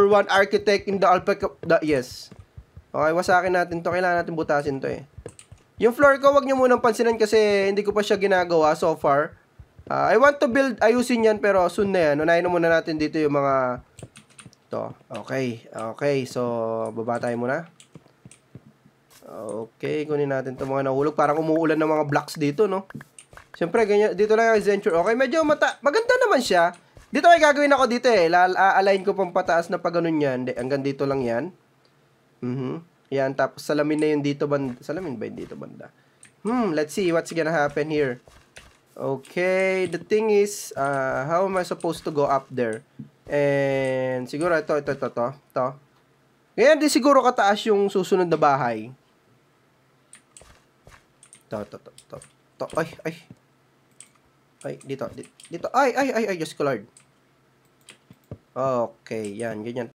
number one architect in the alpaca... The, yes. Okay, wasakin natin to. Kailangan natin butasin to eh. Yung floor ko, wag nyo munang pansinan kasi hindi ko pa siya ginagawa so far. Uh, I want to build, ayusin yan pero soon na yan. Unahin muna natin dito yung mga... to. Okay, okay. So, baba tayo muna. Okay, kunin natin to mga nahulog. Parang umuulan ng mga blocks dito, no? Siyempre, ganyan, dito lang yung adventure. Okay, medyo mata... Maganda naman siya. Dito ay gagawin ako dito eh. A-align ko pang pataas na pag ganun yan. De, hanggang dito lang yan. Mm-hmm. Yan, tapos salamin na yung dito banda. Salamin ba yung dito banda? Hmm, let's see what's gonna happen here. Okay, the thing is, uh, how am I supposed to go up there? And siguro ito, ito, ito, ito. ito. Ngayon di siguro kataas yung susunod na bahay. Ito, ito, ito, ito. Ay, ay. Ay, dito, dito. Ay, ay, ay, ay, just yes, Okay, yan, ganyan.